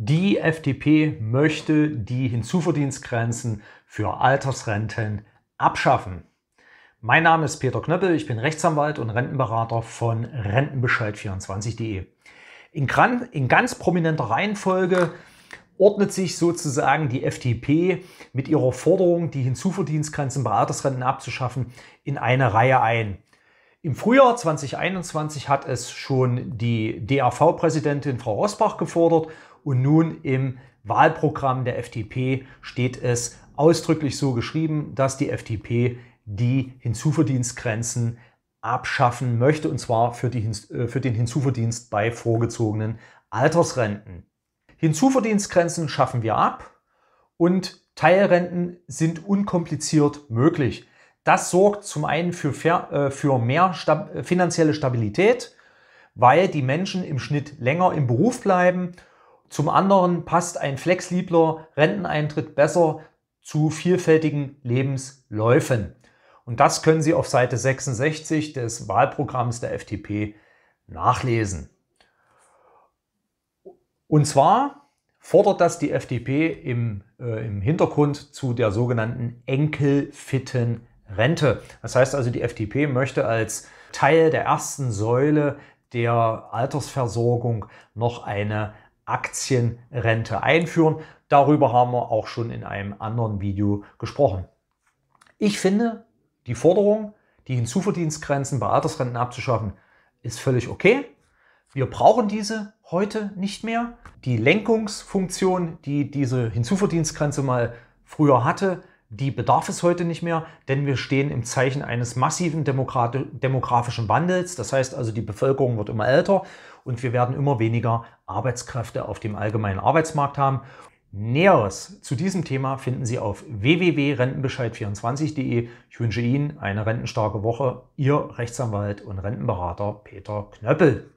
Die FDP möchte die Hinzuverdienstgrenzen für Altersrenten abschaffen. Mein Name ist Peter Knöppel, ich bin Rechtsanwalt und Rentenberater von Rentenbescheid24.de. In, ganz prominenter Reihenfolge ordnet sich sozusagen die FDP mit ihrer Forderung, die Hinzuverdienstgrenzen bei Altersrenten abzuschaffen, in eine Reihe ein. Im Frühjahr 2021 hat es schon die DAV-Präsidentin Frau Rosbach gefordert und nun im Wahlprogramm der FDP steht es ausdrücklich so geschrieben, dass die FDP die Hinzuverdienstgrenzen abschaffen möchte, und zwar für, die, äh, für den Hinzuverdienst bei vorgezogenen Altersrenten. Hinzuverdienstgrenzen schaffen wir ab und Teilrenten sind unkompliziert möglich. Das sorgt zum einen für, äh, für mehr stab äh, finanzielle Stabilität, weil die Menschen im Schnitt länger im Beruf bleiben. Zum anderen passt ein flexibler Renteneintritt besser zu vielfältigen Lebensläufen. Und das können Sie auf Seite 66 des Wahlprogramms der FDP nachlesen. Und zwar fordert das die FDP im, äh, im Hintergrund zu der sogenannten enkelfitten Rente. Das heißt also, die FDP möchte als Teil der ersten Säule der Altersversorgung noch eine Aktienrente einführen. Darüber haben wir auch schon in einem anderen Video gesprochen. Ich finde, die Forderung, die Hinzuverdienstgrenzen bei Altersrenten abzuschaffen, ist völlig okay. Wir brauchen diese heute nicht mehr. Die Lenkungsfunktion, die diese Hinzuverdienstgrenze mal früher hatte, die bedarf es heute nicht mehr, denn wir stehen im Zeichen eines massiven demografischen Wandels. Das heißt also, die Bevölkerung wird immer älter und wir werden immer weniger Arbeitskräfte auf dem allgemeinen Arbeitsmarkt haben. Näheres zu diesem Thema finden Sie auf www.rentenbescheid24.de. Ich wünsche Ihnen eine rentenstarke Woche. Ihr Rechtsanwalt und Rentenberater Peter Knöppel.